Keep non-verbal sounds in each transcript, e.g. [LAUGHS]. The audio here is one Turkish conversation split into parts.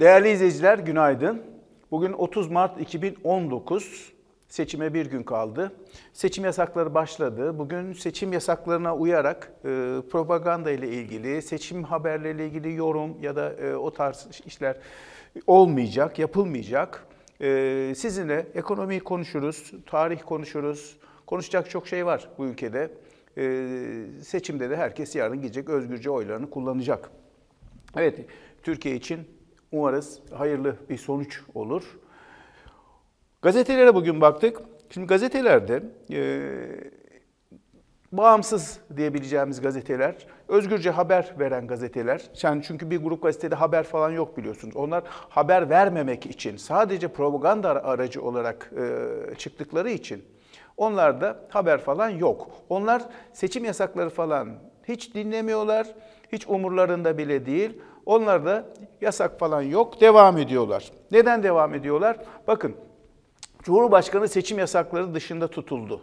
Değerli izleyiciler günaydın. Bugün 30 Mart 2019 seçime bir gün kaldı. Seçim yasakları başladı. Bugün seçim yasaklarına uyarak e, propaganda ile ilgili, seçim haberleriyle ilgili yorum ya da e, o tarz işler olmayacak, yapılmayacak. E, sizinle ekonomiyi konuşuruz, tarih konuşuruz. Konuşacak çok şey var bu ülkede. E, seçimde de herkes yarın gidecek, özgürce oylarını kullanacak. Evet, Türkiye için Umarız hayırlı bir sonuç olur. Gazetelere bugün baktık. Şimdi gazetelerde e, bağımsız diyebileceğimiz gazeteler, özgürce haber veren gazeteler. Yani çünkü bir grup gazetede haber falan yok biliyorsunuz. Onlar haber vermemek için, sadece propaganda aracı olarak e, çıktıkları için onlarda haber falan yok. Onlar seçim yasakları falan hiç dinlemiyorlar, hiç umurlarında bile değil. Onlar da yasak falan yok devam ediyorlar. Neden devam ediyorlar? Bakın Cumhurbaşkanı seçim yasakları dışında tutuldu.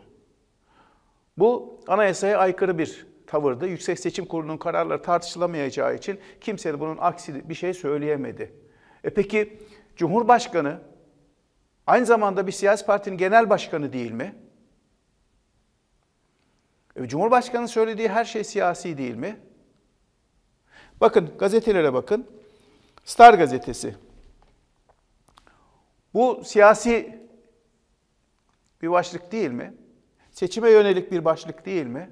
Bu anayasaya aykırı bir tavırdı. Yüksek Seçim Kurulu'nun kararları tartışılamayacağı için kimse de bunun aksi bir şey söyleyemedi. E peki Cumhurbaşkanı aynı zamanda bir siyasi partinin genel başkanı değil mi? E, Cumhurbaşkanı söylediği her şey siyasi değil mi? Bakın gazetelere bakın. Star gazetesi. Bu siyasi bir başlık değil mi? Seçime yönelik bir başlık değil mi?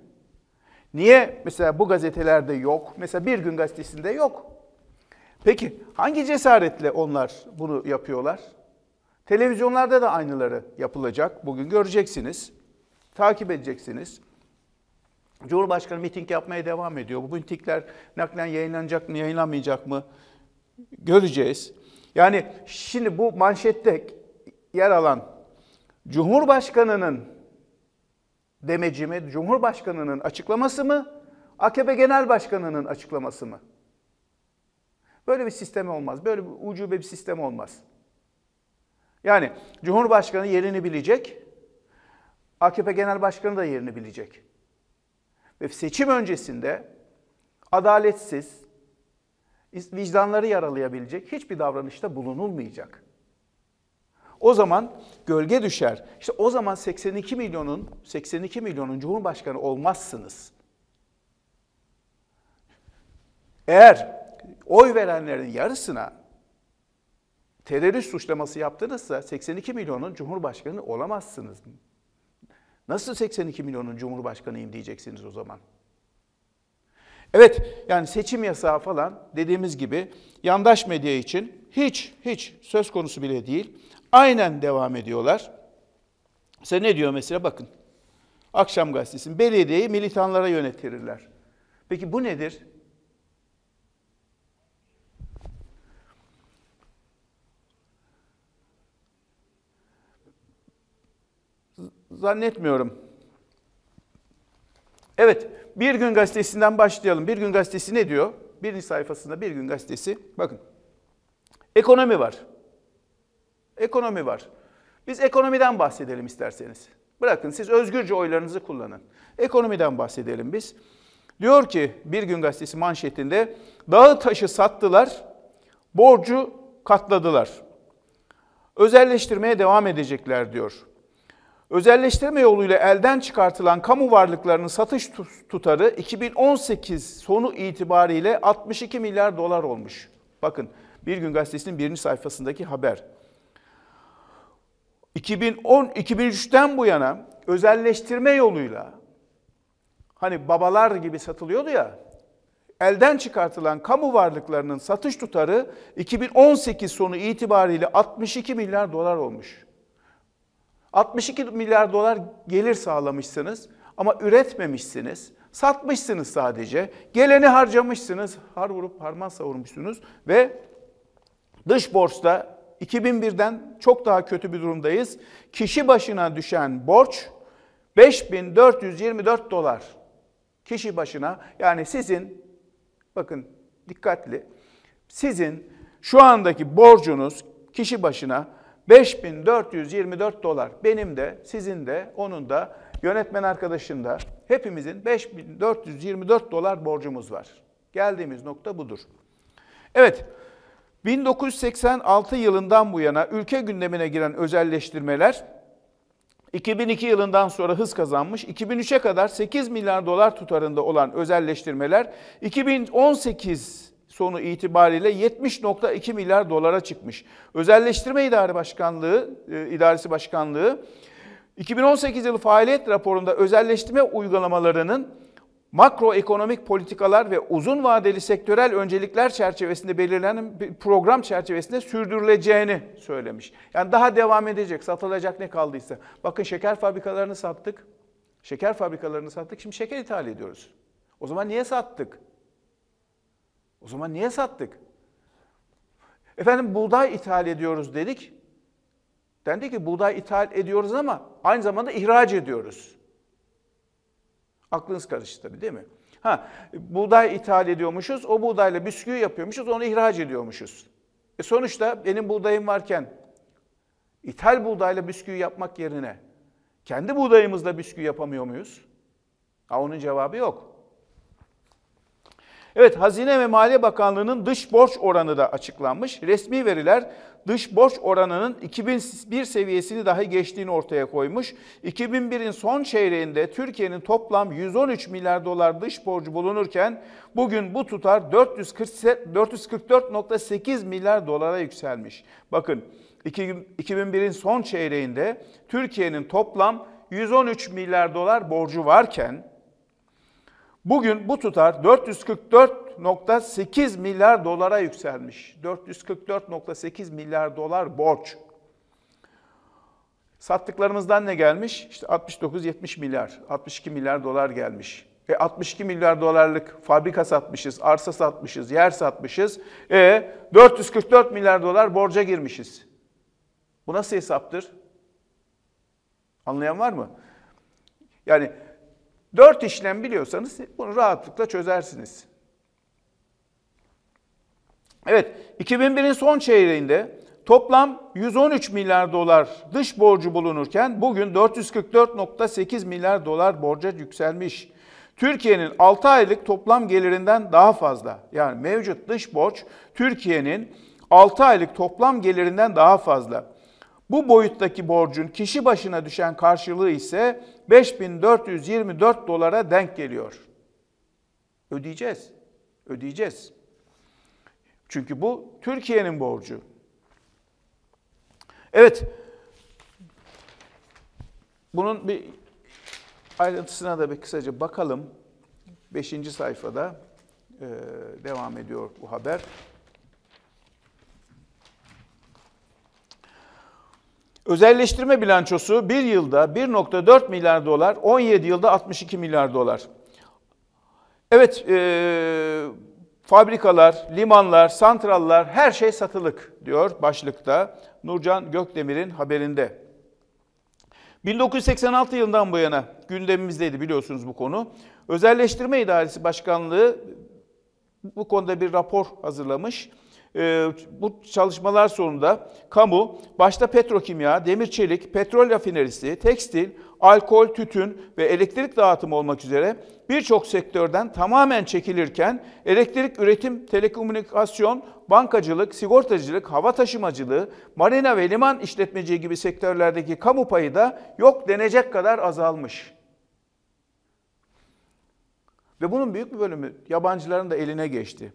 Niye mesela bu gazetelerde yok? Mesela bir gün gazetesinde yok. Peki hangi cesaretle onlar bunu yapıyorlar? Televizyonlarda da aynıları yapılacak. Bugün göreceksiniz. Takip edeceksiniz. Cumhurbaşkanı miting yapmaya devam ediyor. Bu mitingler naklen yayınlanacak mı, yayınlanmayacak mı göreceğiz. Yani şimdi bu manşette yer alan Cumhurbaşkanı'nın demeci mi, Cumhurbaşkanı'nın açıklaması mı, AKP Genel Başkanı'nın açıklaması mı? Böyle bir sistem olmaz. Böyle bir ucube bir sistem olmaz. Yani Cumhurbaşkanı yerini bilecek, AKP Genel Başkanı da yerini bilecek ve seçim öncesinde adaletsiz, vicdanları yaralayabilecek hiçbir davranışta bulunulmayacak. O zaman gölge düşer. İşte o zaman 82 milyonun 82 milyonun cumhurbaşkanı olmazsınız. Eğer oy verenlerin yarısına terörist suçlaması yaptınızsa 82 milyonun cumhurbaşkanı olamazsınız. Nasıl 82 milyonun cumhurbaşkanıyım diyeceksiniz o zaman. Evet yani seçim yasağı falan dediğimiz gibi yandaş medya için hiç hiç söz konusu bile değil. Aynen devam ediyorlar. Sen ne diyor mesela bakın. Akşam gazetesi. belediyeyi militanlara yönetirler. Peki bu nedir? zannetmiyorum. Evet, Bir Gün Gazetesi'nden başlayalım. Bir Gün Gazetesi ne diyor? Birinci sayfasında Bir Gün Gazetesi, bakın. Ekonomi var. Ekonomi var. Biz ekonomiden bahsedelim isterseniz. Bırakın siz özgürce oylarınızı kullanın. Ekonomiden bahsedelim biz. Diyor ki Bir Gün Gazetesi manşetinde dağı taşı sattılar, borcu katladılar. Özelleştirmeye devam edecekler diyor. Özelleştirme yoluyla elden çıkartılan kamu varlıklarının satış tutarı 2018 sonu itibariyle 62 milyar dolar olmuş. Bakın Bir Gün Gazetesi'nin birinci sayfasındaki haber. 2010 2003'ten bu yana özelleştirme yoluyla hani babalar gibi satılıyordu ya elden çıkartılan kamu varlıklarının satış tutarı 2018 sonu itibariyle 62 milyar dolar olmuş. 62 milyar dolar gelir sağlamışsınız ama üretmemişsiniz. Satmışsınız sadece. Geleni harcamışsınız. Har vurup harman savurmuşsunuz ve dış borçta 2001'den çok daha kötü bir durumdayız. Kişi başına düşen borç 5424 dolar. Kişi başına yani sizin bakın dikkatli sizin şu andaki borcunuz kişi başına 5424 dolar. Benim de, sizin de, onun da, yönetmen arkadaşın da hepimizin 5424 dolar borcumuz var. Geldiğimiz nokta budur. Evet, 1986 yılından bu yana ülke gündemine giren özelleştirmeler 2002 yılından sonra hız kazanmış. 2003'e kadar 8 milyar dolar tutarında olan özelleştirmeler 2018 sonu itibariyle 70.2 milyar dolara çıkmış. Özelleştirme İdare Başkanlığı, e, İdaresi Başkanlığı 2018 yılı faaliyet raporunda özelleştirme uygulamalarının makroekonomik politikalar ve uzun vadeli sektörel öncelikler çerçevesinde belirlenen bir program çerçevesinde sürdürüleceğini söylemiş. Yani daha devam edecek, satılacak ne kaldıysa. Bakın şeker fabrikalarını sattık. Şeker fabrikalarını sattık. Şimdi şeker ithal ediyoruz. O zaman niye sattık? O zaman niye sattık? Efendim buğday ithal ediyoruz dedik. Dendi ki buğday ithal ediyoruz ama aynı zamanda ihraç ediyoruz. Aklınız karıştı tabii değil mi? Ha, buğday ithal ediyormuşuz, o buğdayla bisküvi yapıyormuşuz, onu ihraç ediyormuşuz. E sonuçta benim buğdayım varken ithal buğdayla bisküvi yapmak yerine kendi buğdayımızla bisküvi yapamıyor muyuz? Ha, onun cevabı yok. Evet Hazine ve Maliye Bakanlığı'nın dış borç oranı da açıklanmış. Resmi veriler dış borç oranının 2001 seviyesini dahi geçtiğini ortaya koymuş. 2001'in son çeyreğinde Türkiye'nin toplam 113 milyar dolar dış borcu bulunurken bugün bu tutar 444.8 milyar dolara yükselmiş. Bakın 2001'in son çeyreğinde Türkiye'nin toplam 113 milyar dolar borcu varken Bugün bu tutar 444.8 milyar dolara yükselmiş. 444.8 milyar dolar borç. Sattıklarımızdan ne gelmiş? İşte 69-70 milyar, 62 milyar dolar gelmiş. E 62 milyar dolarlık fabrika satmışız, arsa satmışız, yer satmışız. E 444 milyar dolar borca girmişiz. Bu nasıl hesaptır? Anlayan var mı? Yani Dört işlem biliyorsanız bunu rahatlıkla çözersiniz. Evet, 2001'in son çeyreğinde toplam 113 milyar dolar dış borcu bulunurken bugün 444.8 milyar dolar borca yükselmiş. Türkiye'nin 6 aylık toplam gelirinden daha fazla. Yani mevcut dış borç Türkiye'nin 6 aylık toplam gelirinden daha fazla. Bu boyuttaki borcun kişi başına düşen karşılığı ise 5424 dolara denk geliyor. Ödeyeceğiz. Ödeyeceğiz. Çünkü bu Türkiye'nin borcu. Evet. Bunun bir ayrıntısına da bir kısaca bakalım. Beşinci sayfada devam ediyor bu haber. Özelleştirme bilançosu bir yılda 1.4 milyar dolar, 17 yılda 62 milyar dolar. Evet, e, fabrikalar, limanlar, santrallar her şey satılık diyor başlıkta Nurcan Gökdemir'in haberinde. 1986 yılından bu yana gündemimizdeydi biliyorsunuz bu konu. Özelleştirme İdaresi Başkanlığı bu konuda bir rapor hazırlamış e, bu çalışmalar sonunda kamu başta petrokimya, demir çelik, petrol rafinerisi, tekstil, alkol, tütün ve elektrik dağıtımı olmak üzere birçok sektörden tamamen çekilirken elektrik üretim, telekomünikasyon, bankacılık, sigortacılık, hava taşımacılığı, marina ve liman işletmeciliği gibi sektörlerdeki kamu payı da yok denecek kadar azalmış. Ve bunun büyük bir bölümü yabancıların da eline geçti.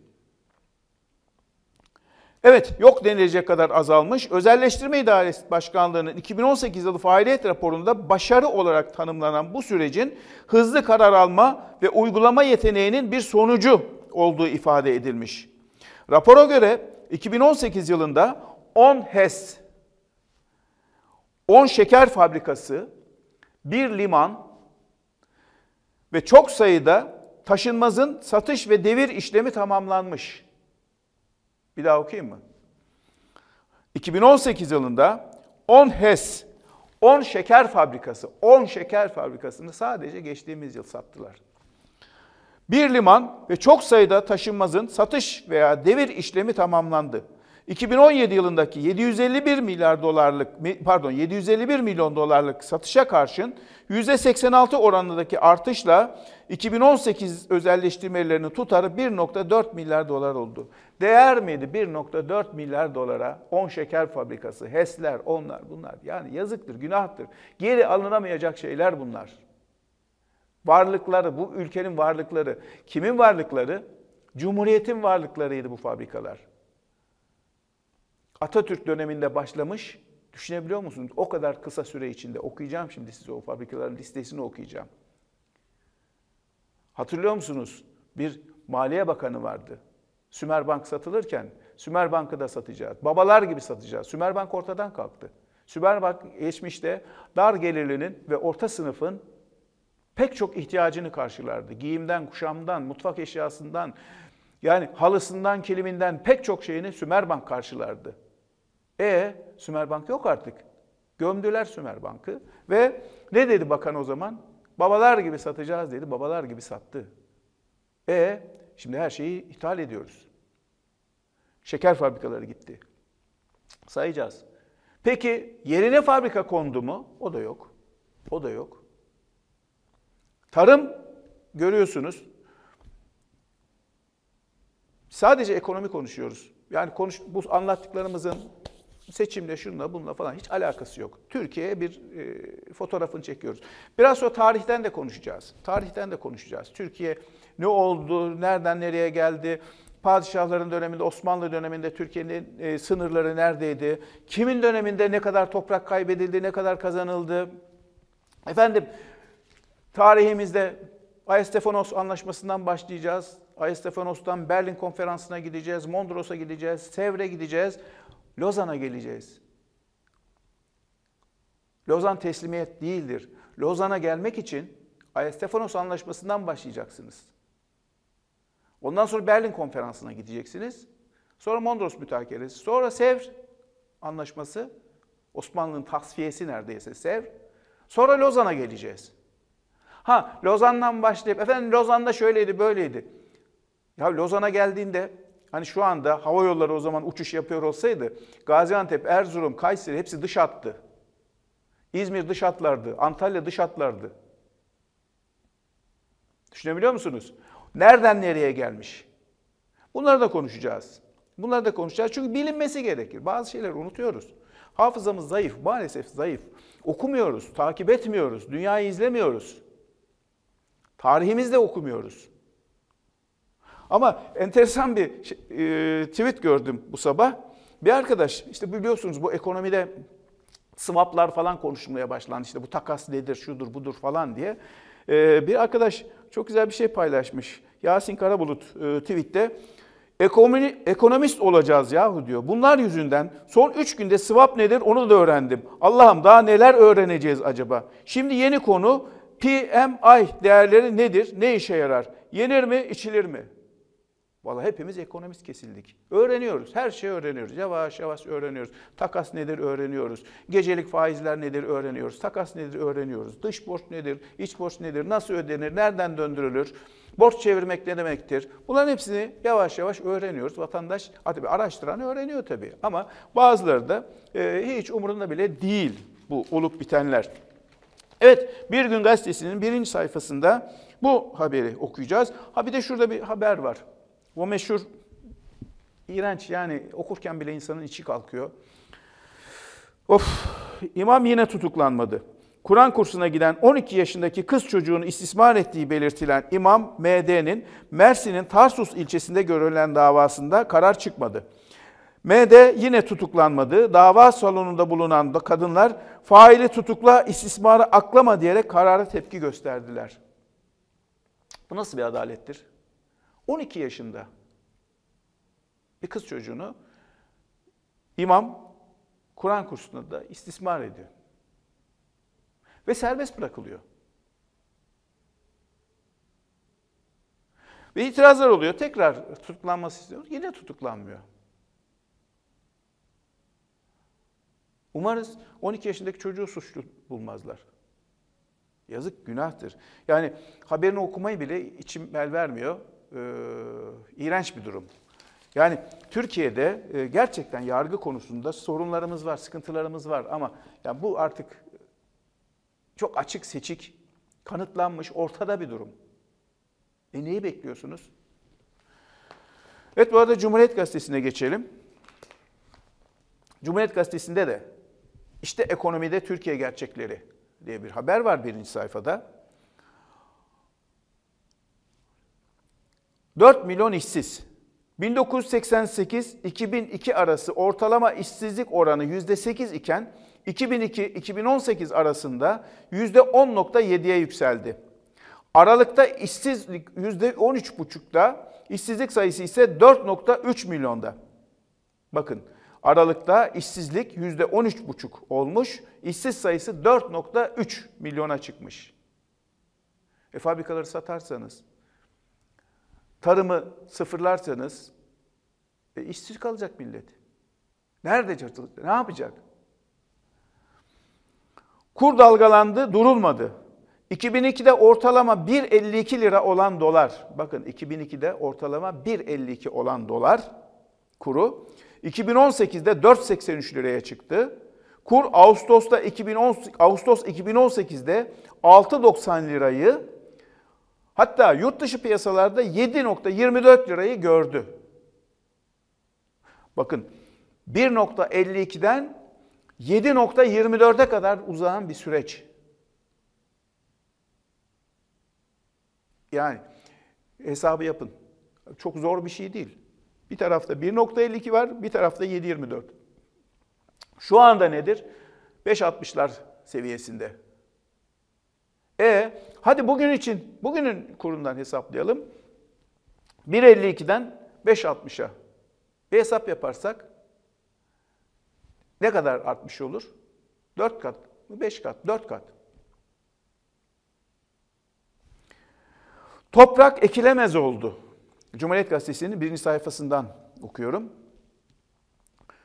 Evet yok denilecek kadar azalmış. Özelleştirme İdaresi Başkanlığı'nın 2018 yılı faaliyet raporunda başarı olarak tanımlanan bu sürecin hızlı karar alma ve uygulama yeteneğinin bir sonucu olduğu ifade edilmiş. Rapora göre 2018 yılında 10 HES, 10 şeker fabrikası, bir liman ve çok sayıda taşınmazın satış ve devir işlemi tamamlanmış. Bir daha okuyayım mı? 2018 yılında 10 HES, 10 şeker fabrikası, 10 şeker fabrikasını sadece geçtiğimiz yıl sattılar. Bir liman ve çok sayıda taşınmazın satış veya devir işlemi tamamlandı. 2017 yılındaki 751 milyar dolarlık pardon 751 milyon dolarlık satışa karşın %86 oranındaki artışla 2018 özelleştirmelerinin tutarı 1.4 milyar dolar oldu. Değer miydi 1.4 milyar dolara 10 şeker fabrikası, HES'ler, onlar bunlar. Yani yazıktır, günahtır. Geri alınamayacak şeyler bunlar. Varlıkları, bu ülkenin varlıkları, kimin varlıkları? Cumhuriyetin varlıklarıydı bu fabrikalar. Atatürk döneminde başlamış. Düşünebiliyor musunuz? O kadar kısa süre içinde okuyacağım şimdi size o fabrikaların listesini okuyacağım. Hatırlıyor musunuz? Bir Maliye Bakanı vardı. Sümer Bank satılırken Sümer Bank'ı da satacağız. Babalar gibi satacağız. Sümer Bank ortadan kalktı. Sümer Bank geçmişte dar gelirlinin ve orta sınıfın pek çok ihtiyacını karşılardı. Giyimden, kuşamdan, mutfak eşyasından, yani halısından, kiliminden pek çok şeyini Sümerbank karşılardı. E Sümer Sümerbank yok artık. Gömdüler Sümer bankı ve ne dedi bakan o zaman? Babalar gibi satacağız dedi. Babalar gibi sattı. E şimdi her şeyi ithal ediyoruz. Şeker fabrikaları gitti. Sayacağız. Peki yerine fabrika kondu mu? O da yok. O da yok. Tarım görüyorsunuz. Sadece ekonomi konuşuyoruz. Yani konuş, bu anlattıklarımızın seçimle şunla bununla falan hiç alakası yok. Türkiye'ye bir e, fotoğrafını çekiyoruz. Biraz sonra tarihten de konuşacağız. Tarihten de konuşacağız. Türkiye ne oldu, nereden nereye geldi, padişahların döneminde, Osmanlı döneminde Türkiye'nin e, sınırları neredeydi, kimin döneminde ne kadar toprak kaybedildi, ne kadar kazanıldı. Efendim tarihimizde Ayestefanos Anlaşması'ndan başlayacağız. Ayestefanos'tan Berlin Konferansı'na gideceğiz, Mondros'a gideceğiz, Sevr'e gideceğiz. Lozan'a geleceğiz. Lozan teslimiyet değildir. Lozan'a gelmek için Ayestefanos Anlaşması'ndan başlayacaksınız. Ondan sonra Berlin Konferansı'na gideceksiniz. Sonra Mondros Mütakeresi, sonra Sevr Anlaşması, Osmanlı'nın tasfiyesi neredeyse Sevr. Sonra Lozan'a geleceğiz. Ha Lozan'dan başlayıp efendim Lozan'da şöyleydi böyleydi. Ya Lozan'a geldiğinde Hani şu anda hava yolları o zaman uçuş yapıyor olsaydı Gaziantep, Erzurum, Kayseri hepsi dış hattı. İzmir dış hatlardı, Antalya dış hatlardı. Düşünebiliyor musunuz? Nereden nereye gelmiş? Bunları da konuşacağız. Bunları da konuşacağız çünkü bilinmesi gerekir. Bazı şeyler unutuyoruz. Hafızamız zayıf, maalesef zayıf. Okumuyoruz, takip etmiyoruz, dünyayı izlemiyoruz. Tarihimizi de okumuyoruz. Ama enteresan bir şey, e, tweet gördüm bu sabah. Bir arkadaş işte biliyorsunuz bu ekonomide swaplar falan konuşulmaya başlandı. İşte bu takas nedir, şudur, budur falan diye. E, bir arkadaş çok güzel bir şey paylaşmış. Yasin Karabulut e, tweette Ekonomi, ekonomist olacağız yahu diyor. Bunlar yüzünden son 3 günde swap nedir onu da öğrendim. Allah'ım daha neler öğreneceğiz acaba? Şimdi yeni konu PMI değerleri nedir? Ne işe yarar? Yenir mi, içilir mi? Valla hepimiz ekonomist kesildik. Öğreniyoruz. Her şeyi öğreniyoruz. Yavaş yavaş öğreniyoruz. Takas nedir öğreniyoruz. Gecelik faizler nedir öğreniyoruz. Takas nedir öğreniyoruz. Dış borç nedir, iç borç nedir, nasıl ödenir, nereden döndürülür. Borç çevirmek ne demektir? Bunların hepsini yavaş yavaş öğreniyoruz. Vatandaş tabii araştıran öğreniyor tabii. Ama bazıları da e, hiç umurunda bile değil bu olup bitenler. Evet, Bir Gün Gazetesi'nin birinci sayfasında bu haberi okuyacağız. Ha bir de şurada bir haber var. O meşhur iğrenç yani okurken bile insanın içi kalkıyor. Of imam yine tutuklanmadı. Kur'an kursuna giden 12 yaşındaki kız çocuğunu istismar ettiği belirtilen İmam MD'nin Mersin'in Tarsus ilçesinde görülen davasında karar çıkmadı. MD yine tutuklanmadı. Dava salonunda bulunan da kadınlar faili tutukla istismarı aklama diyerek karara tepki gösterdiler. Bu nasıl bir adalettir? 12 yaşında bir kız çocuğunu imam Kur'an kursunda da istismar ediyor. Ve serbest bırakılıyor. Ve itirazlar oluyor. Tekrar tutuklanması istiyor. Yine tutuklanmıyor. Umarız 12 yaşındaki çocuğu suçlu bulmazlar. Yazık günahtır. Yani haberini okumayı bile içim el vermiyor e, iğrenç bir durum. Yani Türkiye'de e, gerçekten yargı konusunda sorunlarımız var, sıkıntılarımız var ama yani bu artık çok açık seçik, kanıtlanmış, ortada bir durum. E neyi bekliyorsunuz? Evet bu arada Cumhuriyet Gazetesi'ne geçelim. Cumhuriyet Gazetesi'nde de işte ekonomide Türkiye gerçekleri diye bir haber var birinci sayfada. 4 milyon işsiz. 1988-2002 arası ortalama işsizlik oranı %8 iken 2002-2018 arasında %10.7'ye yükseldi. Aralıkta işsizlik %13.5'da, işsizlik sayısı ise 4.3 milyonda. Bakın Aralıkta işsizlik %13,5 olmuş, işsiz sayısı 4.3 milyona çıkmış. E fabrikaları satarsanız, tarımı sıfırlarsanız e, işsiz kalacak millet. Nerede çatılacak? Ne yapacak? Kur dalgalandı, durulmadı. 2002'de ortalama 1.52 lira olan dolar, bakın 2002'de ortalama 1.52 olan dolar kuru, 2018'de 4.83 liraya çıktı. Kur Ağustos'ta 2010, Ağustos 2018'de 6.90 lirayı Hatta yurt dışı piyasalarda 7.24 lirayı gördü. Bakın 1.52'den 7.24'e kadar uzayan bir süreç. Yani hesabı yapın. Çok zor bir şey değil. Bir tarafta 1.52 var, bir tarafta 7.24. Şu anda nedir? 5.60'lar seviyesinde e hadi bugün için, bugünün kurundan hesaplayalım. 1.52'den 5.60'a bir hesap yaparsak ne kadar artmış olur? 4 kat mı? 5 kat, 4 kat. Toprak ekilemez oldu. Cumhuriyet Gazetesi'nin birinci sayfasından okuyorum.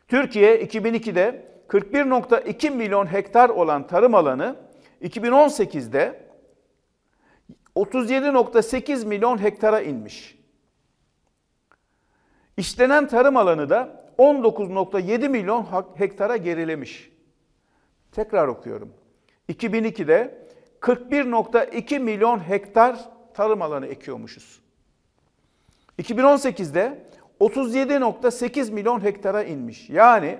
Türkiye 2002'de 41.2 milyon hektar olan tarım alanı 2018'de 37.8 milyon hektara inmiş. İşlenen tarım alanı da 19.7 milyon hektara gerilemiş. Tekrar okuyorum. 2002'de 41.2 milyon hektar tarım alanı ekiyormuşuz. 2018'de 37.8 milyon hektara inmiş. Yani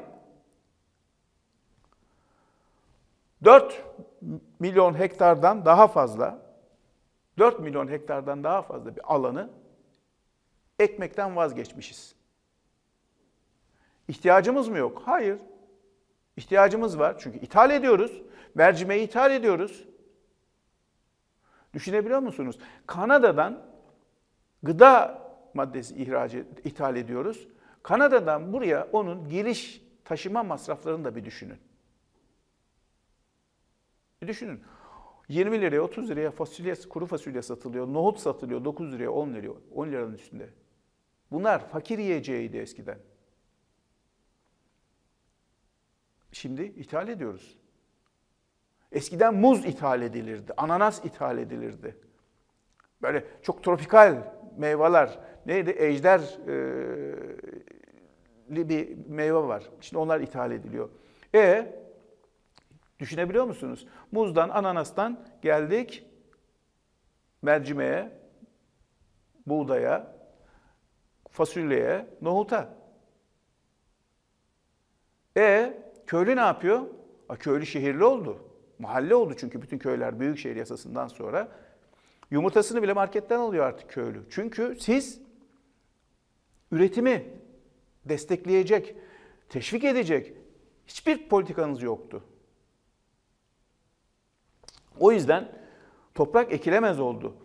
4 milyon hektardan daha fazla 4 milyon hektardan daha fazla bir alanı ekmekten vazgeçmişiz. İhtiyacımız mı yok? Hayır. İhtiyacımız var. Çünkü ithal ediyoruz. Mercimeği ithal ediyoruz. Düşünebiliyor musunuz? Kanada'dan gıda maddesi ihracı ithal ediyoruz. Kanada'dan buraya onun giriş taşıma masraflarını da bir düşünün. Bir düşünün. 20 liraya 30 liraya fasulye, kuru fasulye satılıyor. Nohut satılıyor 9 liraya 10 liraya 10 liranın üstünde. Bunlar fakir yiyeceğiydi eskiden. Şimdi ithal ediyoruz. Eskiden muz ithal edilirdi, ananas ithal edilirdi. Böyle çok tropikal meyveler, neydi? Ejderli e, bir meyve var. Şimdi onlar ithal ediliyor. E Düşünebiliyor musunuz? Muzdan, ananastan geldik mercimeğe, buğdaya, fasulyeye, nohuta. E köylü ne yapıyor? A, köylü şehirli oldu. Mahalle oldu çünkü bütün köyler büyükşehir yasasından sonra. Yumurtasını bile marketten alıyor artık köylü. Çünkü siz üretimi destekleyecek, teşvik edecek hiçbir politikanız yoktu. O yüzden toprak ekilemez oldu.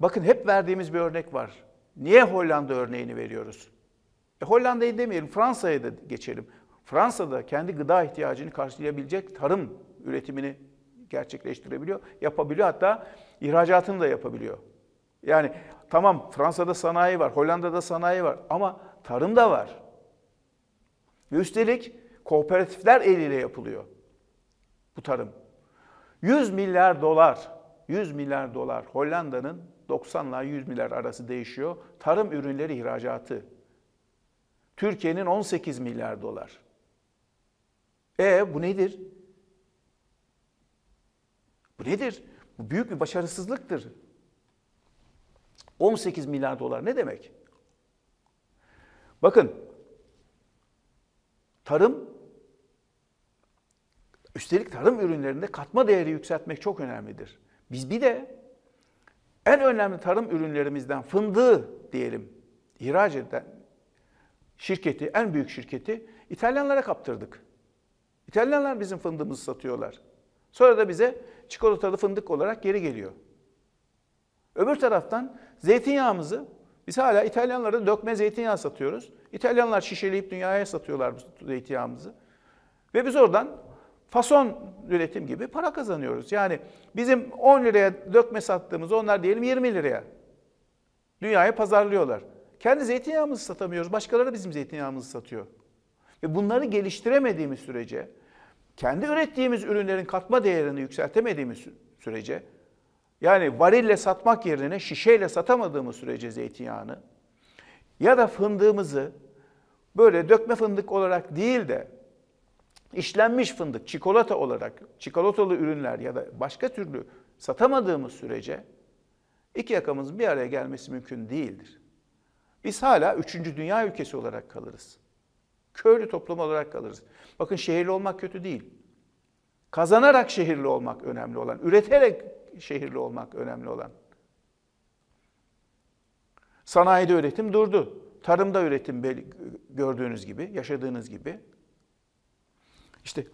Bakın hep verdiğimiz bir örnek var. Niye Hollanda örneğini veriyoruz? E Hollanda'yı demeyelim, Fransa'ya da geçelim. Fransa'da kendi gıda ihtiyacını karşılayabilecek tarım üretimini gerçekleştirebiliyor, yapabiliyor. Hatta ihracatını da yapabiliyor. Yani tamam Fransa'da sanayi var, Hollanda'da sanayi var ama tarım da var. Üstelik kooperatifler eliyle yapılıyor bu tarım. 100 milyar dolar, 100 milyar dolar Hollanda'nın 90 ile 100 milyar arası değişiyor. Tarım ürünleri ihracatı. Türkiye'nin 18 milyar dolar. E bu nedir? Bu nedir? Bu büyük bir başarısızlıktır. 18 milyar dolar ne demek? Bakın, tarım Üstelik tarım ürünlerinde katma değeri yükseltmek çok önemlidir. Biz bir de en önemli tarım ürünlerimizden fındığı diyelim ihraç eden şirketi, en büyük şirketi İtalyanlara kaptırdık. İtalyanlar bizim fındığımızı satıyorlar. Sonra da bize çikolatalı fındık olarak geri geliyor. Öbür taraftan zeytinyağımızı biz hala İtalyanlara dökme zeytinyağı satıyoruz. İtalyanlar şişeleyip dünyaya satıyorlar bu zeytinyağımızı. Ve biz oradan fason üretim gibi para kazanıyoruz. Yani bizim 10 liraya dökme sattığımız onlar diyelim 20 liraya. Dünyaya pazarlıyorlar. Kendi zeytinyağımızı satamıyoruz. Başkaları bizim zeytinyağımızı satıyor. Ve bunları geliştiremediğimiz sürece, kendi ürettiğimiz ürünlerin katma değerini yükseltemediğimiz sürece, yani varille satmak yerine şişeyle satamadığımız sürece zeytinyağını ya da fındığımızı böyle dökme fındık olarak değil de işlenmiş fındık çikolata olarak çikolatalı ürünler ya da başka türlü satamadığımız sürece iki yakamızın bir araya gelmesi mümkün değildir. Biz hala üçüncü dünya ülkesi olarak kalırız. Köylü toplum olarak kalırız. Bakın şehirli olmak kötü değil. Kazanarak şehirli olmak önemli olan, üreterek şehirli olmak önemli olan. Sanayide üretim durdu. Tarımda üretim gördüğünüz gibi, yaşadığınız gibi. İşte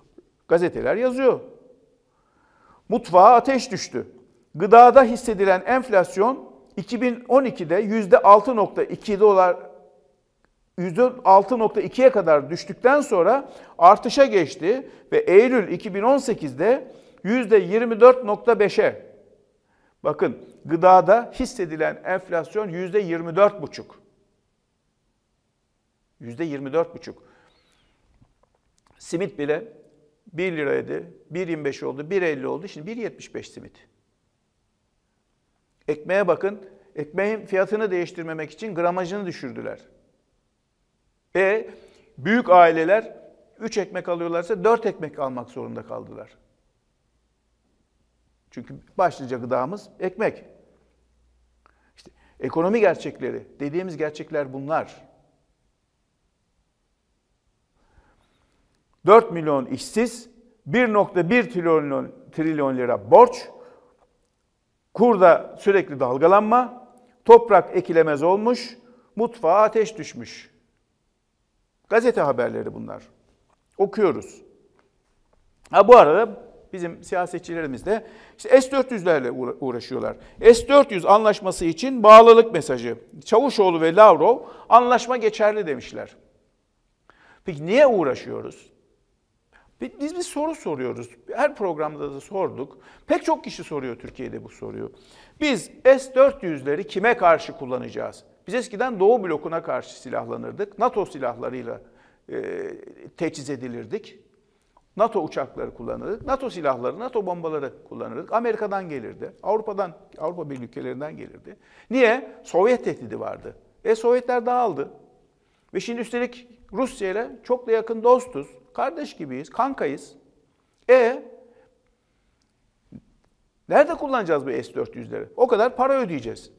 gazeteler yazıyor. Mutfağa ateş düştü. Gıdada hissedilen enflasyon 2012'de %6.2 dolar %6.2'ye kadar düştükten sonra artışa geçti ve Eylül 2018'de %24.5'e. Bakın gıdada hissedilen enflasyon %24.5. %24.5. Simit bile 1 liraydı, 1.25 oldu, 1.50 oldu. Şimdi 1.75 simit. Ekmeğe bakın. Ekmeğin fiyatını değiştirmemek için gramajını düşürdüler. E büyük aileler 3 ekmek alıyorlarsa 4 ekmek almak zorunda kaldılar. Çünkü başlıca gıdamız ekmek. İşte ekonomi gerçekleri, dediğimiz gerçekler bunlar. 4 milyon işsiz, 1.1 trilyon, trilyon lira borç, kurda sürekli dalgalanma, toprak ekilemez olmuş, mutfağa ateş düşmüş. Gazete haberleri bunlar. Okuyoruz. Ha bu arada bizim siyasetçilerimiz de işte S-400'lerle uğraşıyorlar. S-400 anlaşması için bağlılık mesajı. Çavuşoğlu ve Lavrov anlaşma geçerli demişler. Peki niye uğraşıyoruz? Biz bir soru soruyoruz. Her programda da sorduk. Pek çok kişi soruyor Türkiye'de bu soruyu. Biz S-400'leri kime karşı kullanacağız? Biz eskiden Doğu blokuna karşı silahlanırdık. NATO silahlarıyla e, teçhiz edilirdik. NATO uçakları kullanırdık. NATO silahları, NATO bombaları kullanırdık. Amerika'dan gelirdi. Avrupa'dan, Avrupa Birliği ülkelerinden gelirdi. Niye? Sovyet tehdidi vardı. E Sovyetler dağıldı. Ve şimdi üstelik Rusya ile çok da yakın dostuz. Kardeş gibiyiz, kankayız. E nerede kullanacağız bu S-400'leri? O kadar para ödeyeceğiz.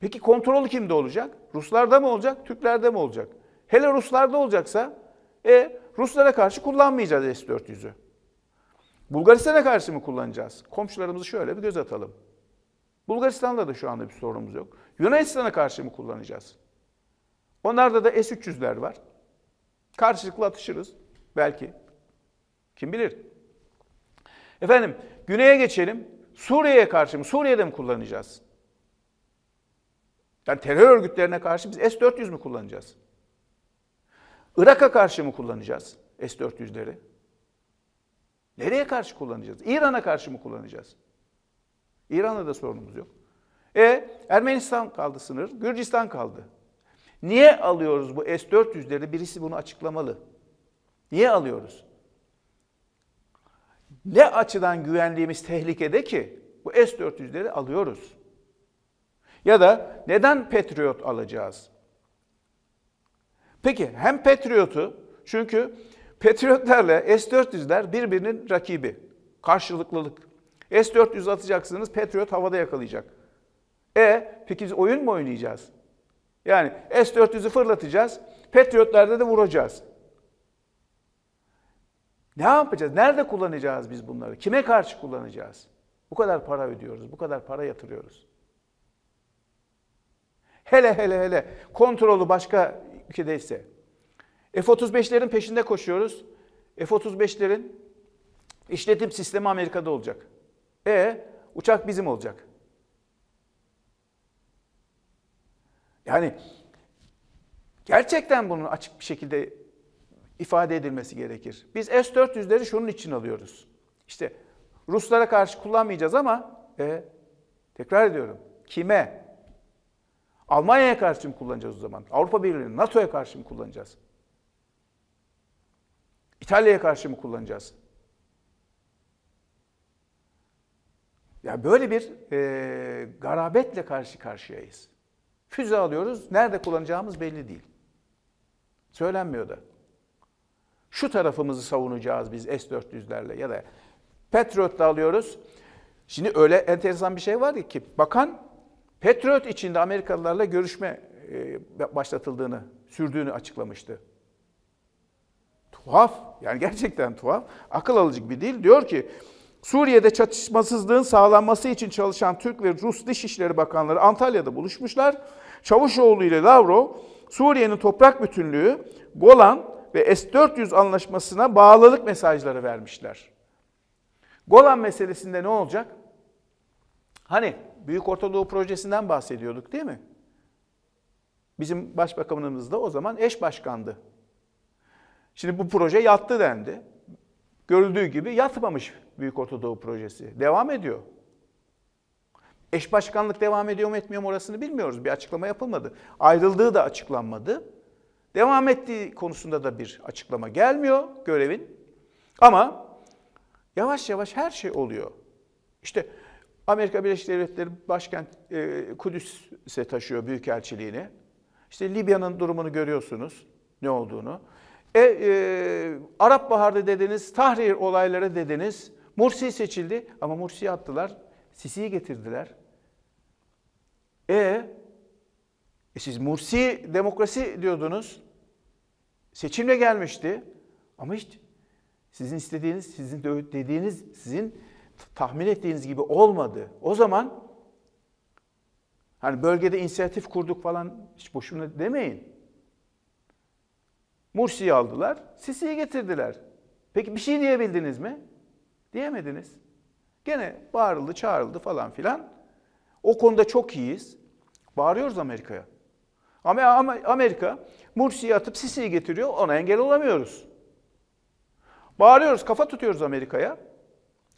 Peki kontrol kimde olacak? Ruslarda mı olacak, Türklerde mi olacak? Hele Ruslarda olacaksa e Ruslara karşı kullanmayacağız S-400'ü. Bulgaristan'a karşı mı kullanacağız? Komşularımızı şöyle bir göz atalım. Bulgaristan'da da şu anda bir sorunumuz yok. Yunanistan'a karşı mı kullanacağız? Onlarda da S-300'ler var. Karşılıklı atışırız. Belki. Kim bilir? Efendim güneye geçelim. Suriye'ye karşı mı? Suriye'de mi kullanacağız? Yani terör örgütlerine karşı biz S-400 mü kullanacağız? Irak'a karşı mı kullanacağız S-400'leri? Nereye karşı kullanacağız? İran'a karşı mı kullanacağız? İran'la da sorunumuz yok. E Ermenistan kaldı sınır, Gürcistan kaldı. Niye alıyoruz bu S-400'leri? Birisi bunu açıklamalı. Niye alıyoruz? Ne açıdan güvenliğimiz tehlikede ki bu S-400'leri alıyoruz? Ya da neden Patriot alacağız? Peki hem Patriot'u çünkü Patriotlarla S-400'ler birbirinin rakibi. Karşılıklılık. S-400 atacaksınız Patriot havada yakalayacak. E peki biz oyun mu oynayacağız? Yani S-400'ü fırlatacağız. Patriot'larda da vuracağız. Ne yapacağız? Nerede kullanacağız biz bunları? Kime karşı kullanacağız? Bu kadar para ödüyoruz, bu kadar para yatırıyoruz. Hele hele hele kontrolü başka ülkedeyse. F-35'lerin peşinde koşuyoruz. F-35'lerin işletim sistemi Amerika'da olacak. E uçak bizim olacak. Yani gerçekten bunun açık bir şekilde ifade edilmesi gerekir. Biz S-400'leri şunun için alıyoruz. İşte Ruslara karşı kullanmayacağız ama e, tekrar ediyorum. Kime? Almanya'ya karşı mı kullanacağız o zaman? Avrupa Birliği, NATO'ya karşı mı kullanacağız? İtalya'ya karşı mı kullanacağız? Ya böyle bir e, garabetle karşı karşıyayız. Füze alıyoruz, nerede kullanacağımız belli değil. Söylenmiyor da. Şu tarafımızı savunacağız biz S-400'lerle ya da Patriot'la alıyoruz. Şimdi öyle enteresan bir şey var ki bakan Patriot içinde Amerikalılarla görüşme e, başlatıldığını, sürdüğünü açıklamıştı. Tuhaf, yani gerçekten tuhaf, akıl alıcı bir değil. Diyor ki, Suriye'de çatışmasızlığın sağlanması için çalışan Türk ve Rus Dışişleri Bakanları Antalya'da buluşmuşlar. Çavuşoğlu ile Lavrov, Suriye'nin toprak bütünlüğü, Golan, ve S-400 anlaşmasına bağlılık mesajları vermişler. Golan meselesinde ne olacak? Hani Büyük Ortadoğu projesinden bahsediyorduk değil mi? Bizim başbakanımız da o zaman eş başkandı. Şimdi bu proje yattı dendi. Görüldüğü gibi yatmamış Büyük Ortadoğu projesi. Devam ediyor. Eş başkanlık devam ediyor mu etmiyor mu orasını bilmiyoruz. Bir açıklama yapılmadı. Ayrıldığı da açıklanmadı. Devam ettiği konusunda da bir açıklama gelmiyor görevin. Ama yavaş yavaş her şey oluyor. İşte Amerika Birleşik Devletleri başkent e, Kudüs'e taşıyor büyükelçiliğini. İşte Libya'nın durumunu görüyorsunuz ne olduğunu. E, e, Arap Baharı dediniz, Tahrir olayları dediniz. Mursi seçildi ama Mursi'yi attılar. Sisi'yi getirdiler. E e siz Mursi demokrasi diyordunuz. Seçimle gelmişti. Ama hiç sizin istediğiniz, sizin dediğiniz, sizin tahmin ettiğiniz gibi olmadı. O zaman hani bölgede inisiyatif kurduk falan hiç boşuna demeyin. Mursi'yi aldılar, Sisi'yi getirdiler. Peki bir şey diyebildiniz mi? Diyemediniz. Gene bağırıldı, çağrıldı falan filan. O konuda çok iyiyiz. Bağırıyoruz Amerika'ya. Ama Amerika Mursi'yi atıp Sisi'yi getiriyor. Ona engel olamıyoruz. Bağırıyoruz, kafa tutuyoruz Amerika'ya.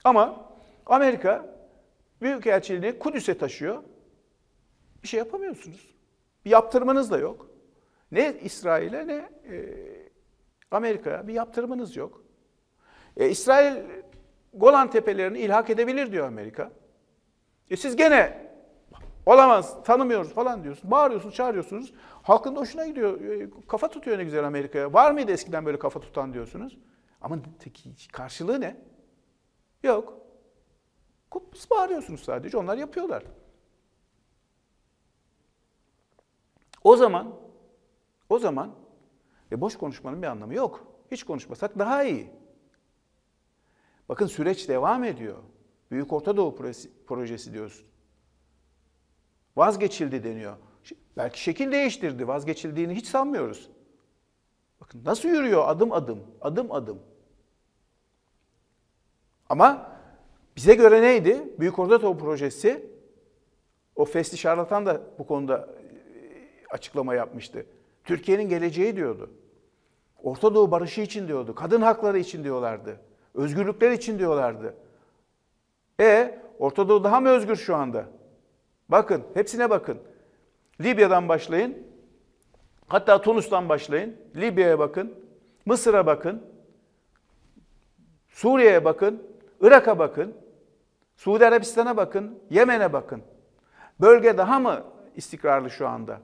Ama Amerika Büyükelçiliğini Kudüs'e taşıyor. Bir şey yapamıyorsunuz. Bir yaptırmanız da yok. Ne İsrail'e ne e, Amerika'ya bir yaptırmanız yok. E, İsrail Golan Tepelerini ilhak edebilir diyor Amerika. E siz gene Olamaz, tanımıyoruz falan diyorsun. bağırıyorsun, çağırıyorsunuz. Halkın da hoşuna gidiyor. E, kafa tutuyor ne güzel Amerika'ya. Var mıydı eskiden böyle kafa tutan diyorsunuz. Ama karşılığı ne? Yok. Kups bağırıyorsunuz sadece. Onlar yapıyorlar. O zaman, o zaman e boş konuşmanın bir anlamı yok. Hiç konuşmasak daha iyi. Bakın süreç devam ediyor. Büyük Orta Doğu projesi, projesi diyoruz vazgeçildi deniyor. Belki şekil değiştirdi, vazgeçildiğini hiç sanmıyoruz. Bakın nasıl yürüyor adım adım, adım adım. Ama bize göre neydi? Büyük Ortadoğu Projesi, o Fesli Şarlatan da bu konuda e, açıklama yapmıştı. Türkiye'nin geleceği diyordu. Orta Doğu barışı için diyordu. Kadın hakları için diyorlardı. Özgürlükler için diyorlardı. E Orta Doğu daha mı özgür şu anda? Bakın, hepsine bakın. Libya'dan başlayın. Hatta Tunus'tan başlayın. Libya'ya bakın. Mısır'a bakın. Suriye'ye bakın. Irak'a bakın. Suudi Arabistan'a bakın. Yemen'e bakın. Bölge daha mı istikrarlı şu anda?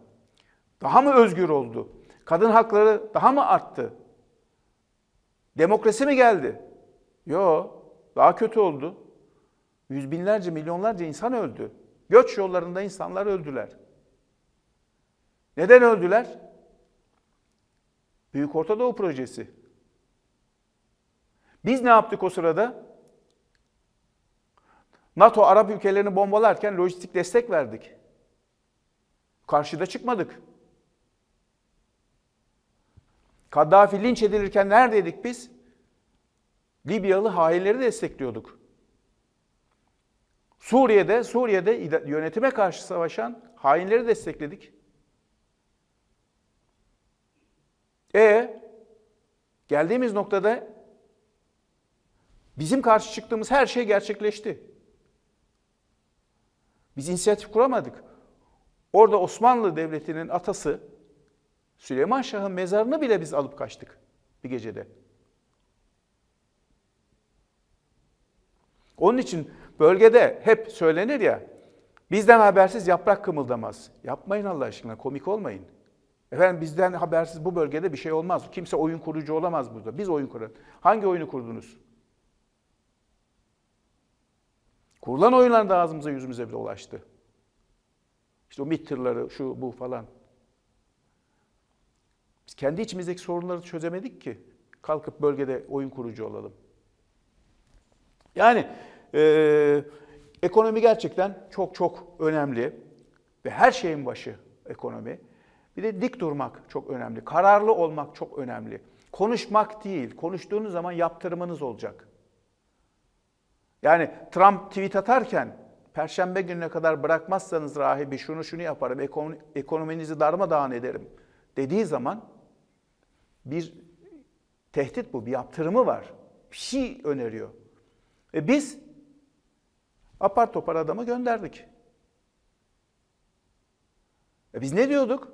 Daha mı özgür oldu? Kadın hakları daha mı arttı? Demokrasi mi geldi? Yo, daha kötü oldu. Yüz binlerce, milyonlarca insan öldü. Göç yollarında insanlar öldüler. Neden öldüler? Büyük Orta Doğu Projesi. Biz ne yaptık o sırada? NATO Arap ülkelerini bombalarken lojistik destek verdik. Karşıda çıkmadık. Kaddafi linç edilirken neredeydik biz? Libyalı hainleri destekliyorduk. Suriye'de Suriye'de yönetime karşı savaşan hainleri destekledik. E geldiğimiz noktada bizim karşı çıktığımız her şey gerçekleşti. Biz inisiyatif kuramadık. Orada Osmanlı Devleti'nin atası Süleyman Şah'ın mezarını bile biz alıp kaçtık bir gecede. Onun için Bölgede hep söylenir ya, bizden habersiz yaprak kımıldamaz. Yapmayın Allah aşkına, komik olmayın. Efendim bizden habersiz bu bölgede bir şey olmaz. Kimse oyun kurucu olamaz burada. Biz oyun kurarız. Hangi oyunu kurdunuz? Kurulan oyunlar da ağzımıza yüzümüze bile ulaştı. İşte o MİT şu bu falan. Biz kendi içimizdeki sorunları çözemedik ki. Kalkıp bölgede oyun kurucu olalım. Yani ee, ekonomi gerçekten çok çok önemli ve her şeyin başı ekonomi. Bir de dik durmak çok önemli. Kararlı olmak çok önemli. Konuşmak değil, konuştuğunuz zaman yaptırımınız olacak. Yani Trump tweet atarken Perşembe gününe kadar bırakmazsanız rahibi şunu şunu yaparım, ekonomi, ekonominizi darmadağın ederim dediği zaman bir tehdit bu, bir yaptırımı var. Bir şey öneriyor. Ve biz Apar topar adamı gönderdik. E biz ne diyorduk?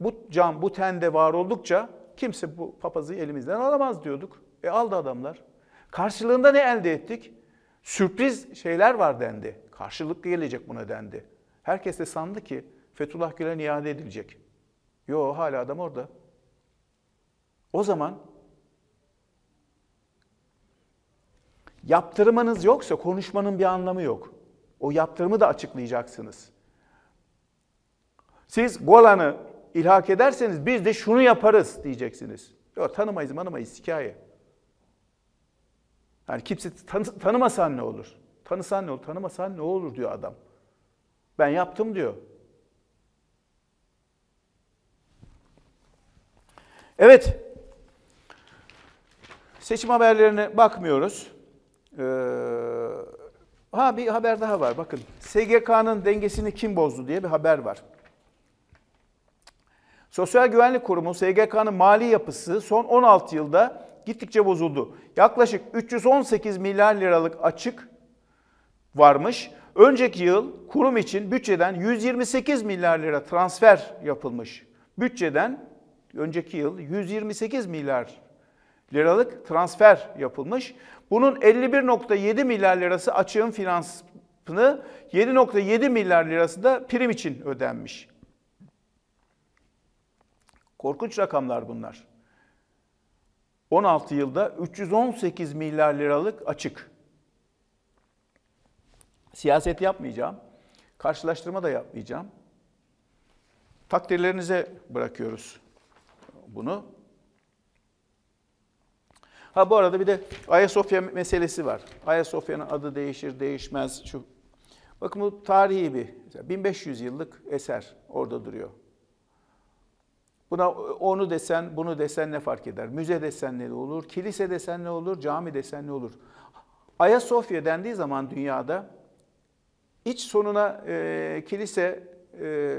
Bu can, bu tende var oldukça kimse bu papazı elimizden alamaz diyorduk. E aldı adamlar. Karşılığında ne elde ettik? Sürpriz şeyler var dendi. Karşılıklı gelecek buna dendi. Herkes de sandı ki Fethullah Gülen iade edilecek. Yo hala adam orada. O zaman Yaptırmanız yoksa konuşmanın bir anlamı yok. O yaptırımı da açıklayacaksınız. Siz Golan'ı ilhak ederseniz biz de şunu yaparız diyeceksiniz. Yok tanımayız manamayız hikaye. Yani kimse tan tanımasan ne olur? Tanısan ne olur? Tanımasan ne olur diyor adam. Ben yaptım diyor. Evet. Seçim haberlerine bakmıyoruz. Ee, ha bir haber daha var bakın. SGK'nın dengesini kim bozdu diye bir haber var. Sosyal Güvenlik Kurumu SGK'nın mali yapısı son 16 yılda gittikçe bozuldu. Yaklaşık 318 milyar liralık açık varmış. Önceki yıl kurum için bütçeden 128 milyar lira transfer yapılmış. Bütçeden önceki yıl 128 milyar liralık transfer yapılmış. Bunun 51.7 milyar lirası açığın finansını 7.7 milyar lirası da prim için ödenmiş. Korkunç rakamlar bunlar. 16 yılda 318 milyar liralık açık. Siyaset yapmayacağım. Karşılaştırma da yapmayacağım. Takdirlerinize bırakıyoruz bunu. Ha bu arada bir de Ayasofya meselesi var. Ayasofya'nın adı değişir değişmez şu. Bakın bu tarihi bir 1500 yıllık eser orada duruyor. Buna onu desen, bunu desen ne fark eder? Müze desen ne olur? Kilise desen ne olur? Cami desen ne olur? Ayasofya dendiği zaman dünyada iç sonuna e, kilise, e,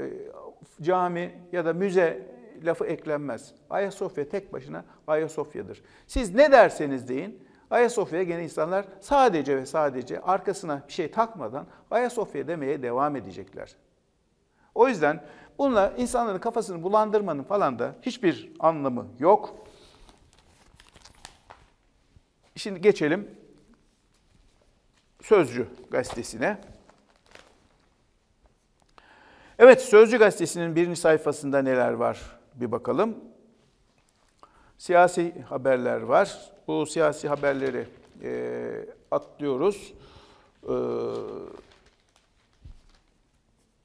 cami ya da müze lafı eklenmez. Ayasofya tek başına Ayasofya'dır. Siz ne derseniz deyin Ayasofya'ya gene insanlar sadece ve sadece arkasına bir şey takmadan Ayasofya demeye devam edecekler. O yüzden bununla insanların kafasını bulandırmanın falan da hiçbir anlamı yok. Şimdi geçelim Sözcü gazetesine. Evet Sözcü gazetesinin birinci sayfasında neler var? bir bakalım. Siyasi haberler var. Bu siyasi haberleri e, atlıyoruz. E,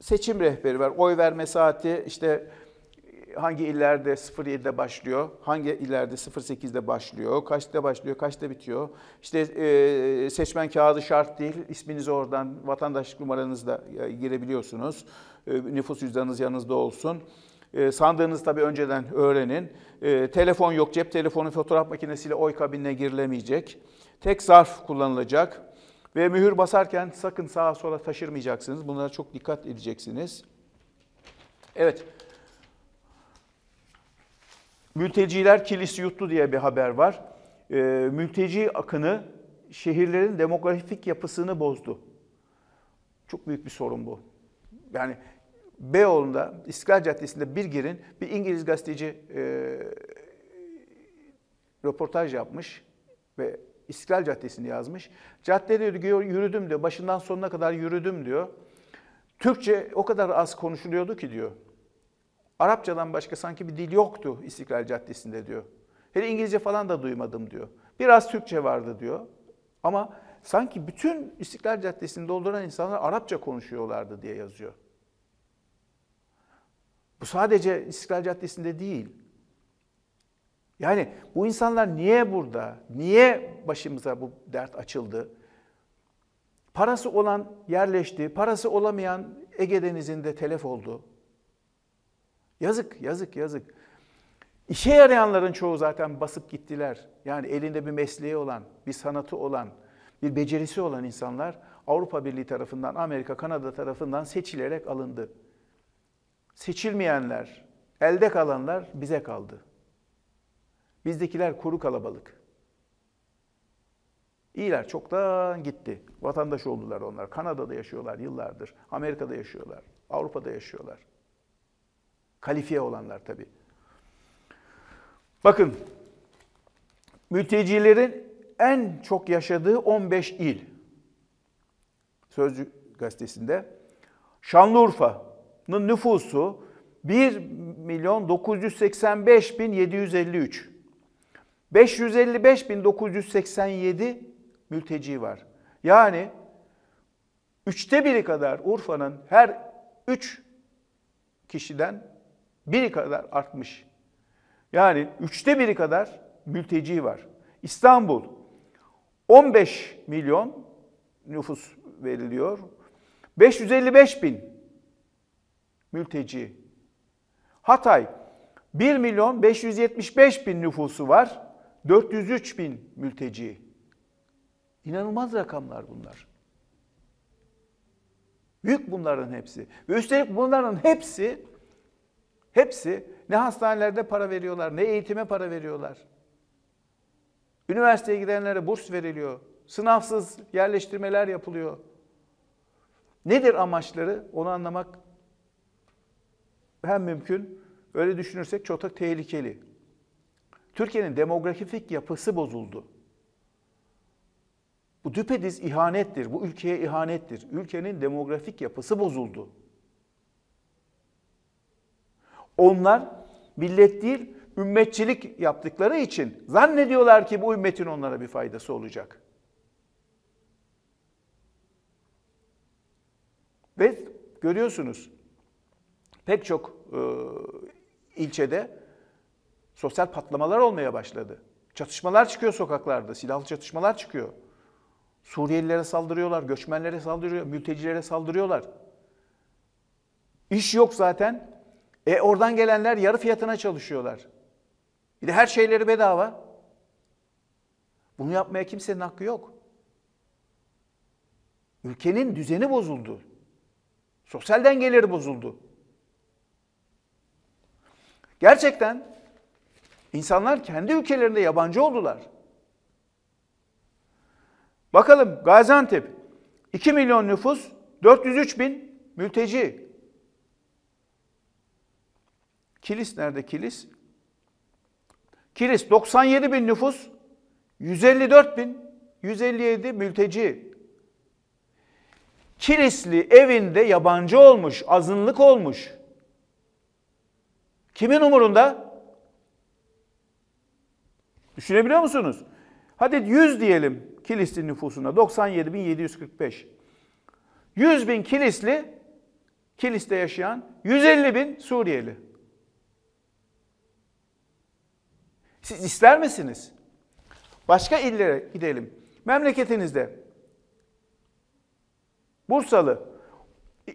seçim rehberi var. Oy verme saati işte hangi illerde 07'de başlıyor, hangi illerde 08'de başlıyor, kaçta başlıyor, kaçta bitiyor. İşte e, seçmen kağıdı şart değil, isminizi oradan vatandaşlık numaranızla e, girebiliyorsunuz. E, nüfus cüzdanınız yanınızda olsun. Ee, sandığınız tabii önceden öğrenin. Ee, telefon yok, cep telefonu fotoğraf makinesiyle oy kabinine girilemeyecek. Tek zarf kullanılacak. Ve mühür basarken sakın sağa sola taşırmayacaksınız. Bunlara çok dikkat edeceksiniz. Evet. Mülteciler kilisi yuttu diye bir haber var. E, mülteci akını şehirlerin demografik yapısını bozdu. Çok büyük bir sorun bu. Yani Beyoğlu'nda İstiklal Caddesi'nde bir girin bir İngiliz gazeteci e, röportaj yapmış ve İstiklal Caddesi'ni yazmış. Caddede diyor, yürüdüm diyor. Başından sonuna kadar yürüdüm diyor. Türkçe o kadar az konuşuluyordu ki diyor. Arapçadan başka sanki bir dil yoktu İstiklal Caddesi'nde diyor. Hele İngilizce falan da duymadım diyor. Biraz Türkçe vardı diyor. Ama sanki bütün İstiklal Caddesi'ni dolduran insanlar Arapça konuşuyorlardı diye yazıyor. Bu sadece İstiklal Caddesi'nde değil. Yani bu insanlar niye burada? Niye başımıza bu dert açıldı? Parası olan yerleşti, parası olamayan Ege Denizi'nde telef oldu. Yazık, yazık, yazık. İşe yarayanların çoğu zaten basıp gittiler. Yani elinde bir mesleği olan, bir sanatı olan, bir becerisi olan insanlar Avrupa Birliği tarafından, Amerika, Kanada tarafından seçilerek alındı. Seçilmeyenler, elde kalanlar bize kaldı. Bizdekiler kuru kalabalık. İyiler çoktan gitti. Vatandaş oldular onlar. Kanada'da yaşıyorlar yıllardır. Amerika'da yaşıyorlar. Avrupa'da yaşıyorlar. Kalifiye olanlar tabii. Bakın, mültecilerin en çok yaşadığı 15 il. Sözcü gazetesinde. Şanlıurfa, nüfusu 1 milyon 985 bin 753. 555 bin 987 mülteci var. Yani üçte biri kadar Urfa'nın her üç kişiden biri kadar artmış. Yani üçte biri kadar mülteci var. İstanbul 15 milyon nüfus veriliyor. 555 bin mülteci. Hatay 1 milyon 575 bin nüfusu var. 403 bin mülteci. İnanılmaz rakamlar bunlar. Büyük bunların hepsi. Ve üstelik bunların hepsi hepsi ne hastanelerde para veriyorlar, ne eğitime para veriyorlar. Üniversiteye gidenlere burs veriliyor. Sınavsız yerleştirmeler yapılıyor. Nedir amaçları? Onu anlamak hem mümkün. Öyle düşünürsek çok tehlikeli. Türkiye'nin demografik yapısı bozuldu. Bu düpedüz ihanettir. Bu ülkeye ihanettir. Ülkenin demografik yapısı bozuldu. Onlar millet değil, ümmetçilik yaptıkları için zannediyorlar ki bu ümmetin onlara bir faydası olacak. Ve görüyorsunuz pek çok e, ilçede sosyal patlamalar olmaya başladı. Çatışmalar çıkıyor sokaklarda, silahlı çatışmalar çıkıyor. Suriyelilere saldırıyorlar, göçmenlere saldırıyor, mültecilere saldırıyorlar. İş yok zaten. E oradan gelenler yarı fiyatına çalışıyorlar. Bir de her şeyleri bedava. Bunu yapmaya kimsenin hakkı yok. Ülkenin düzeni bozuldu. Sosyal dengeleri bozuldu. Gerçekten insanlar kendi ülkelerinde yabancı oldular. Bakalım Gaziantep 2 milyon nüfus 403 bin mülteci. Kilis nerede Kilis? Kilis 97 bin nüfus 154 bin 157 mülteci. Kilisli evinde yabancı olmuş, azınlık olmuş. Kimin umurunda? Düşünebiliyor musunuz? Hadi 100 diyelim Kilisli nüfusuna 97.745. 100 bin Kilisli, Kilis'te yaşayan 150 bin Suriyeli. Siz ister misiniz? Başka illere gidelim. Memleketinizde Bursalı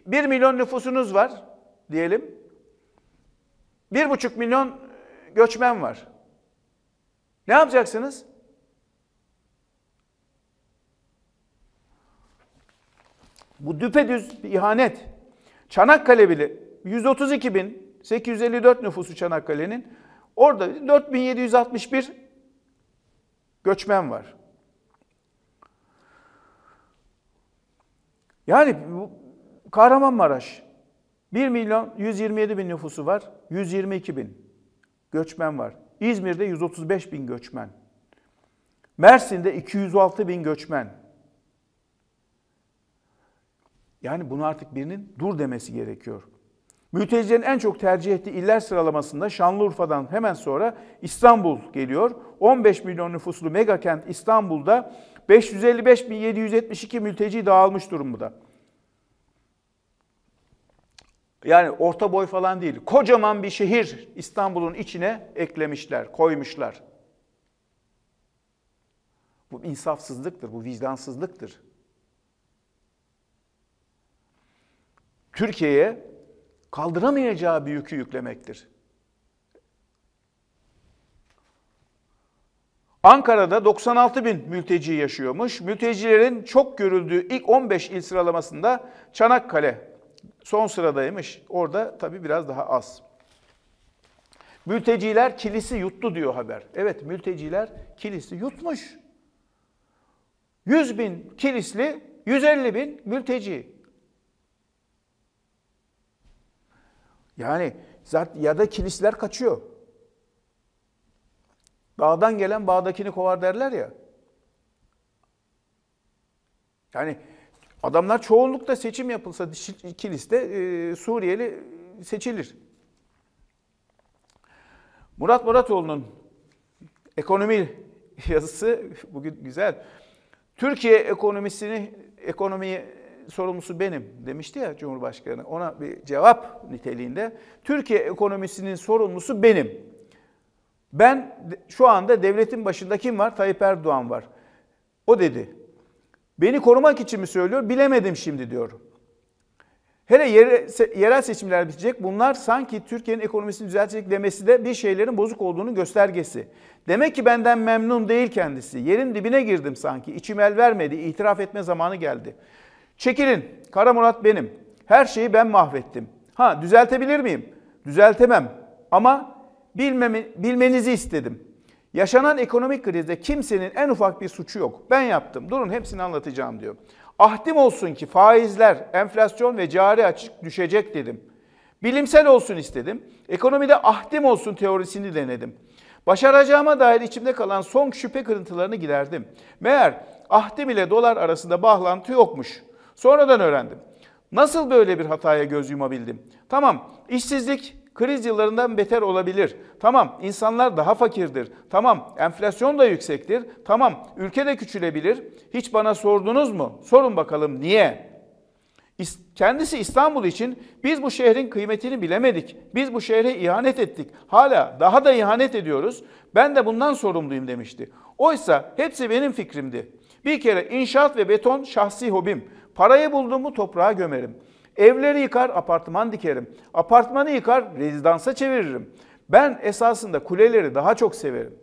1 milyon nüfusunuz var diyelim. Bir buçuk milyon e, göçmen var. Ne yapacaksınız? Bu düpedüz bir ihanet. Çanakkale bile 132 bin 854 nüfusu Çanakkale'nin orada 4761 göçmen var. Yani bu Kahramanmaraş 1 milyon 127 bin nüfusu var. 122 bin göçmen var. İzmir'de 135 bin göçmen. Mersin'de 206 bin göçmen. Yani bunu artık birinin dur demesi gerekiyor. Mültecilerin en çok tercih ettiği iller sıralamasında Şanlıurfa'dan hemen sonra İstanbul geliyor. 15 milyon nüfuslu megakent İstanbul'da 555.772 mülteci dağılmış durumda. Yani orta boy falan değil. Kocaman bir şehir İstanbul'un içine eklemişler, koymuşlar. Bu insafsızlıktır, bu vicdansızlıktır. Türkiye'ye kaldıramayacağı bir yükü yüklemektir. Ankara'da 96 bin mülteci yaşıyormuş. Mültecilerin çok görüldüğü ilk 15 il sıralamasında Çanakkale son sıradaymış. Orada tabii biraz daha az. Mülteciler kilisi yuttu diyor haber. Evet mülteciler kilisi yutmuş. 100 bin kilisli 150 bin mülteci. Yani zaten ya da kilisler kaçıyor. Dağdan gelen bağdakini kovar derler ya. Yani Adamlar çoğunlukla seçim yapılsa iki liste e, Suriyeli seçilir. Murat Muratoğlu'nun ekonomi [LAUGHS] yazısı bugün güzel. Türkiye ekonomisini ekonomi sorumlusu benim demişti ya Cumhurbaşkanı. Ona bir cevap niteliğinde. Türkiye ekonomisinin sorumlusu benim. Ben şu anda devletin başında kim var? Tayyip Erdoğan var. O dedi. Beni korumak için mi söylüyor? Bilemedim şimdi diyor. Hele yerel seçimler bitecek. Bunlar sanki Türkiye'nin ekonomisini düzeltecek demesi de bir şeylerin bozuk olduğunu göstergesi. Demek ki benden memnun değil kendisi. Yerin dibine girdim sanki. İçim el vermedi. İtiraf etme zamanı geldi. Çekilin. Kara Murat benim. Her şeyi ben mahvettim. Ha düzeltebilir miyim? Düzeltemem. Ama bilmemi, bilmenizi istedim. Yaşanan ekonomik krizde kimsenin en ufak bir suçu yok. Ben yaptım. Durun hepsini anlatacağım diyor. Ahdim olsun ki faizler, enflasyon ve cari açık düşecek dedim. Bilimsel olsun istedim. Ekonomide ahdim olsun teorisini denedim. Başaracağıma dair içimde kalan son şüphe kırıntılarını giderdim. Meğer ahdim ile dolar arasında bağlantı yokmuş. Sonradan öğrendim. Nasıl böyle bir hataya göz yumabildim? Tamam işsizlik kriz yıllarından beter olabilir. Tamam insanlar daha fakirdir. Tamam enflasyon da yüksektir. Tamam ülke de küçülebilir. Hiç bana sordunuz mu? Sorun bakalım niye? Kendisi İstanbul için biz bu şehrin kıymetini bilemedik. Biz bu şehre ihanet ettik. Hala daha da ihanet ediyoruz. Ben de bundan sorumluyum demişti. Oysa hepsi benim fikrimdi. Bir kere inşaat ve beton şahsi hobim. Parayı buldum mu toprağa gömerim. Evleri yıkar, apartman dikerim. Apartmanı yıkar, rezidansa çeviririm. Ben esasında kuleleri daha çok severim.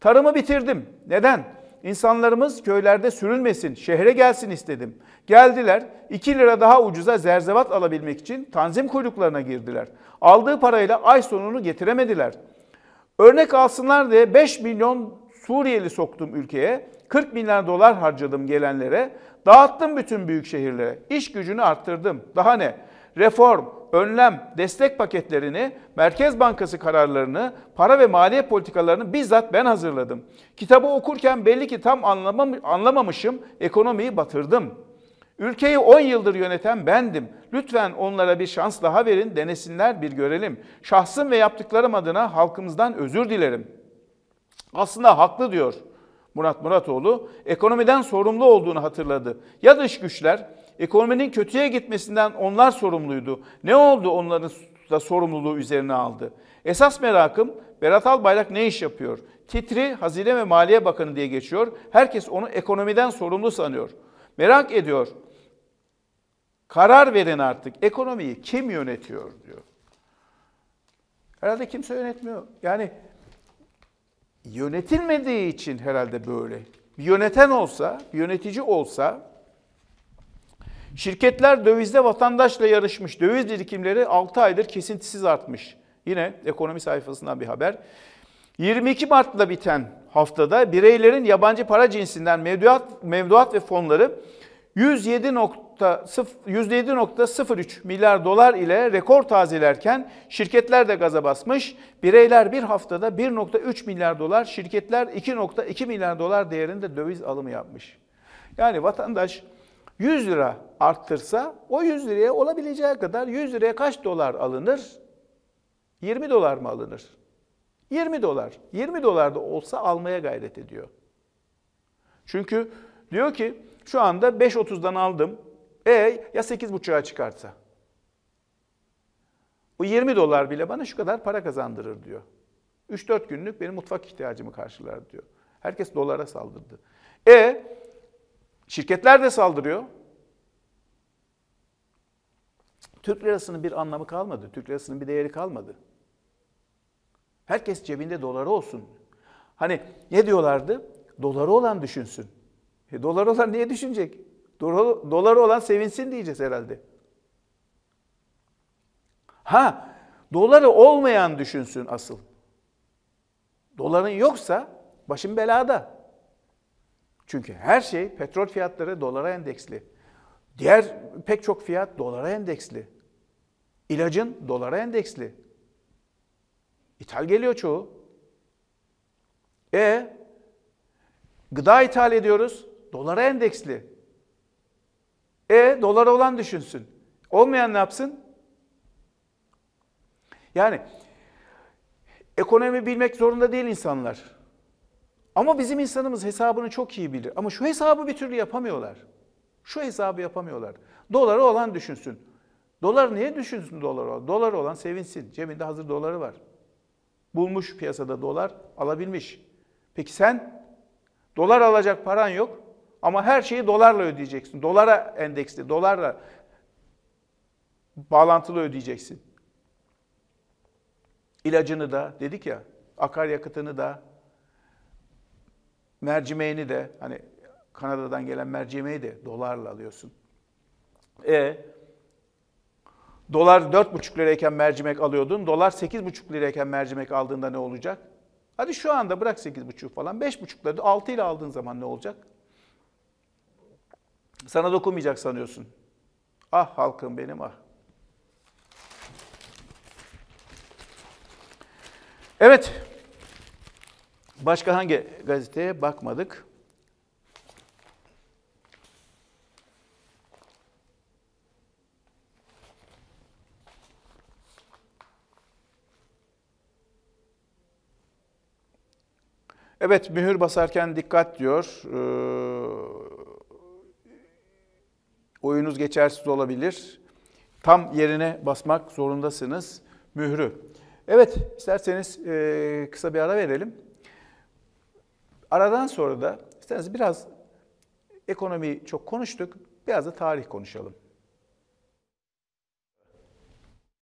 Tarımı bitirdim. Neden? İnsanlarımız köylerde sürülmesin, şehre gelsin istedim. Geldiler 2 lira daha ucuza zerzevat alabilmek için tanzim kuyruklarına girdiler. Aldığı parayla ay sonunu getiremediler. Örnek alsınlar diye 5 milyon Suriyeli soktum ülkeye. 40 milyar dolar harcadım gelenlere. Dağıttım bütün büyük şehirlere. İş gücünü arttırdım. Daha ne? Reform, önlem, destek paketlerini, Merkez Bankası kararlarını, para ve maliye politikalarını bizzat ben hazırladım. Kitabı okurken belli ki tam anlamam, anlamamışım, ekonomiyi batırdım. Ülkeyi 10 yıldır yöneten bendim. Lütfen onlara bir şans daha verin, denesinler bir görelim. Şahsım ve yaptıklarım adına halkımızdan özür dilerim. Aslında haklı diyor. Murat Muratoğlu ekonomiden sorumlu olduğunu hatırladı. Ya dış güçler ekonominin kötüye gitmesinden onlar sorumluydu. Ne oldu onların da sorumluluğu üzerine aldı. Esas merakım Berat Albayrak ne iş yapıyor? Titri Hazine ve Maliye Bakanı diye geçiyor. Herkes onu ekonomiden sorumlu sanıyor. Merak ediyor. Karar verin artık. Ekonomiyi kim yönetiyor diyor. Herhalde kimse yönetmiyor. Yani yönetilmediği için herhalde böyle. Bir yöneten olsa, bir yönetici olsa şirketler dövizde vatandaşla yarışmış. Döviz birikimleri 6 aydır kesintisiz artmış. Yine ekonomi sayfasından bir haber. 22 Mart'ta biten haftada bireylerin yabancı para cinsinden mevduat, mevduat ve fonları 107.03 milyar dolar ile rekor tazelerken şirketler de gaza basmış. Bireyler bir haftada 1.3 milyar dolar, şirketler 2.2 milyar dolar değerinde döviz alımı yapmış. Yani vatandaş 100 lira arttırsa o 100 liraya olabileceği kadar 100 liraya kaç dolar alınır? 20 dolar mı alınır? 20 dolar. 20 dolar da olsa almaya gayret ediyor. Çünkü diyor ki şu anda 5.30'dan aldım. E ya 8.5'a çıkarsa? Bu 20 dolar bile bana şu kadar para kazandırır diyor. 3-4 günlük benim mutfak ihtiyacımı karşılar diyor. Herkes dolara saldırdı. E şirketler de saldırıyor. Türk lirasının bir anlamı kalmadı. Türk lirasının bir değeri kalmadı. Herkes cebinde doları olsun. Hani ne diyorlardı? Doları olan düşünsün. E, dolar olan niye düşünecek? Doları olan sevinsin diyeceğiz herhalde. Ha, doları olmayan düşünsün asıl. Doların yoksa başın belada. Çünkü her şey petrol fiyatları dolara endeksli. Diğer pek çok fiyat dolara endeksli. İlacın dolara endeksli. İthal geliyor çoğu. E gıda ithal ediyoruz. Dolara endeksli. E dolara olan düşünsün. Olmayan ne yapsın? Yani ekonomi bilmek zorunda değil insanlar. Ama bizim insanımız hesabını çok iyi bilir. Ama şu hesabı bir türlü yapamıyorlar. Şu hesabı yapamıyorlar. Doları olan düşünsün. Dolar niye düşünsün dolar olan? Dolar olan sevinsin. Cebinde hazır doları var. Bulmuş piyasada dolar, alabilmiş. Peki sen dolar alacak paran yok. Ama her şeyi dolarla ödeyeceksin. Dolara endeksli, dolarla bağlantılı ödeyeceksin. İlacını da dedik ya, akaryakıtını da, mercimeğini de hani Kanada'dan gelen mercimeği de dolarla alıyorsun. E dolar 4,5 lirayken mercimek alıyordun. Dolar 8,5 lirayken mercimek aldığında ne olacak? Hadi şu anda bırak 8,5 falan. 5,5'ları 6 ile aldığın zaman ne olacak? Sana dokunmayacak sanıyorsun. Ah halkım benim ah. Evet. Başka hangi gazeteye bakmadık? Evet, mühür basarken dikkat diyor. Ee, oyunuz geçersiz olabilir. Tam yerine basmak zorundasınız mührü. Evet, isterseniz e, kısa bir ara verelim. Aradan sonra da isterseniz biraz ekonomiyi çok konuştuk, biraz da tarih konuşalım.